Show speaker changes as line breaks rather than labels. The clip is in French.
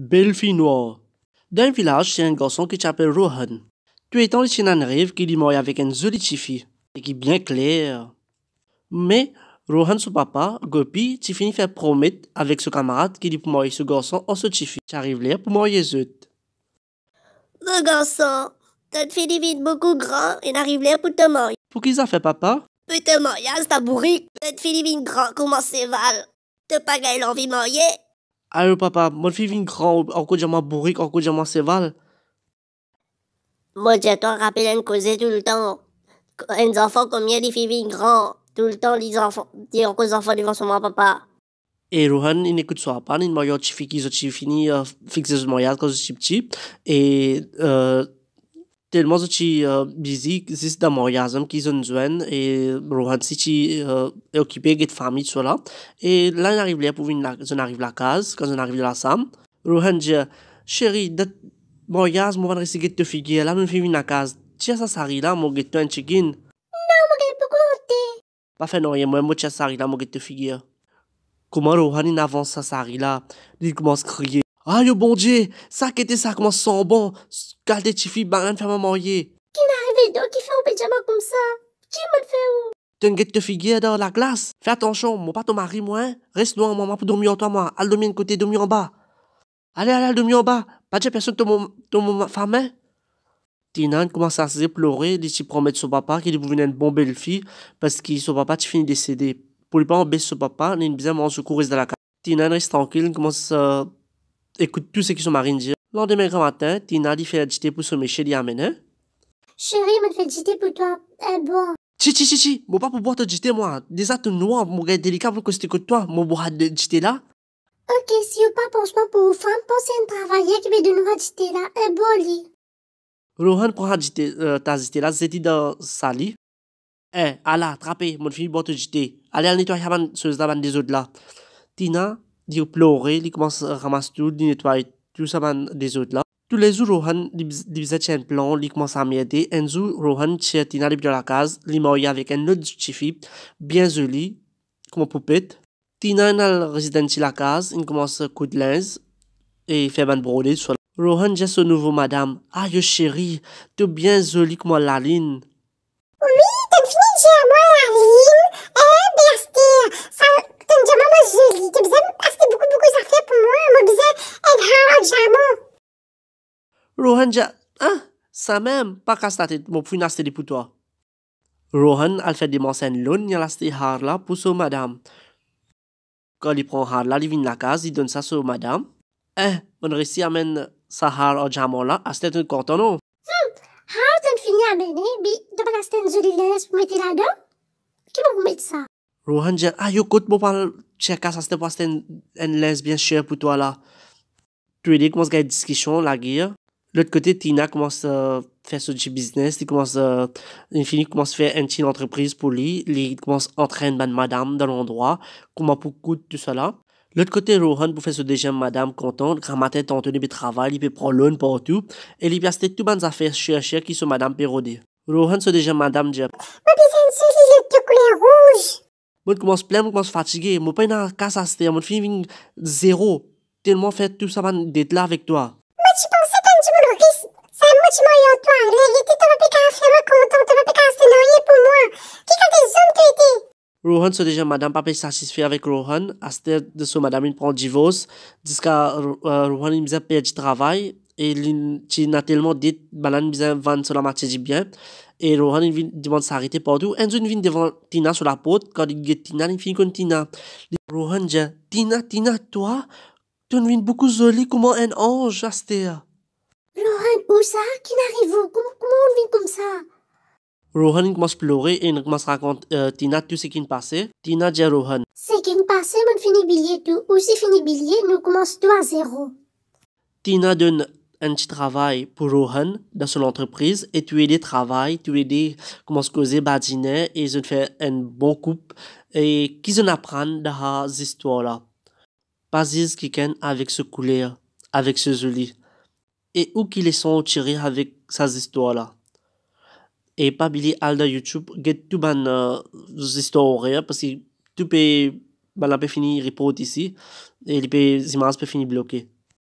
Dans D'un village, c'est un garçon qui s'appelle Rohan. Tu es dans il nan un rêve qu'il avec une jolie fille, et qui bien claire. Mais Rohan, son papa, Gopi, il fini faire promettre avec son camarade qu'il dit pour ce garçon en ce fille. arrives là pour marier autres. Le garçon, t'as une est beaucoup grand et n'arrive là pour te marier. Pour qu'ils ça fait papa Pour te marier, c'est ta bourrique. T'as fille est grand, comment c'est val T'as pas gagné l'envie de Ayo ah papa, mon grand, vin gran, anko diamant bourrique, anko diamant séval. Moi, toi rappelle une tout le temps. Les enfants, combien les filles viennent grand Tout le temps, les enfants, les enfants devant son papa. Et Rohan, il n'écoute pas, il m'a dit, tu fini, euh, fixer ce mariage quand je suis petit. Et, euh, tellement ci euh, busy zis da moyazam qui zon zuen et rohan si ci euh, est occupé get famille sur là et là j'arrive là pour une je n'arrive la case quand je n'arrive la sam rohan je chérie dat moyaz mo van resiget te figie là on fait la case tia ça sari là mo get un chicken non mo get pas côté pas fait non moi mo tia sari là mo get te figie comment rohan il avance ça sari là il commence à crier ah le bon Dieu, ça qui était ça comment sent bon, garder tes filles, baran femme mon ye. Qui n'arrive do qui fait un pyjama comme ça? Qui m'a fait où? T'en guette te figure dans la glace. Fais attention, mon pas ton mari moi, hein. Reste loin maman pour dormir en toi moi, Allez, dormir côté, dormir en bas. Allez, allez, dormir en bas. Pas de personne ton mon femme. Hein? commence à se pleurer, dit promet son papa qu'il une bomber le fille parce que son papa finit décédé. Pour ne pas embêter son papa, il bien se dans la case. Tinan reste tranquille, commence à écoute tout ce qui sont marines dire. Lendemain grand matin, Tina dit fait agiter pour son hein? chérie à mener. Chérie, me fait agiter pour toi, eh bon. Chi chi chi chi, moi pas pour boire jeter moi. Déjà tout noir, mon gars délicat pour que que toi, mon boire jeter là. Ok, si vous pas pensez pour vous femme, pensez à un travailler eh, qui de de jeter là, un eh, bon lit. Rohan prend agiter, euh, jeter là, c'est dit dans sa lit. Eh, Allah, attrapez, mon fille boire de Allez, allez nettoyer la des ce là. Tina, il ديو à ramasser à ramasser du nettoyage tout ça va des autres là. tous les jours rohan fait un plan il commence à m'aider un jour rohan chatina Tina de la case m'a moya avec un autre petit-fille, bien joli comme poupette tina la résidence la case il commence à de l'aise et fait un broder sur rohan j'ai ce nouveau madame ah yo chérie tu es bien joli comme la ligne oui sa mem pa ka statit mo punas pour toi. Rohan a fait des mensonges longs ni la har là pour sa madame. Quand il prend har là, il vient la case, il donne ça sa madame. Eh, on récit amène sa har au jamon là, à c'était un non? Hmm, har t'en fini à mener, bi, de pas c'était une jolie laisse pour mettre là-dedans? Qui va vous mettre ça? Rohan dit, ah, yo, écoute, moi, pas à sa c'était pas c'était une laisse bien chère pour toi là. Tu dis comment se gagne discussion, la guerre l'autre côté, Tina commence à faire ce petit business. Il commence à, infini commence à faire une petite entreprise pour lui. Il commence à entraîner madame dans l'endroit. Comment pour coûte tout cela. L'autre côté, Rohan, pour faire ce deuxième madame contente, grand matin, Anthony du travail, il peut prendre l'aune partout, et il peut acheter toutes les affaires cherchées qui sont madame pérodée. Rohan, ce déjà madame, dit, Ma besoin de tout couleur rouge! Moi, je commence plein, je commence fatigué, moi, pas une casse à se faire, moi, fini, zéro. Tellement fait tout ça, man, d'être là avec toi. Fatima et Antoine, l'invité t'aurait pu qu'à faire content, t'aurais pu qu'à s'éloigner pour moi. Qui quand des hommes tu étais? Rohan se déjà madame pas satisfait avec Rohan, à de son madame il prend divorce, jusqu'à euh, Rohan il a perdu travail et il a tellement dit balan il a vendre sur la marché du bien et Rohan il demande s'arrêter partout et une vient devant Tina sur la porte quand il dit Tina il finit contre Tina. Rohan dit Tina Tina toi tu viens beaucoup jolie comme un ange Astaire. Où ça Qui n'arrive comment, comment on vit comme ça Rohan commence à pleurer et il commence à raconter euh, Tina tout ce qui est passé. Tina dit à Rohan. Ce qui est passé, on finit billet tout. Ou si fini billet, nous commençons tout à zéro. Tina donne un petit travail pour Rohan dans son entreprise et tu aides travail, tu aides comment se causer badiner et ils ont fait un bon couple et qu'ils en apprennent dans ces histoires-là. Pas qui avec ce couleur, avec ce joli et où qu'ils sont tirés avec ces histoires-là. Et pas Billy Alda YouTube, get tout ban euh, histoires parce que tout peut, ben, la peut report ici, et les images peuvent finir bloquées.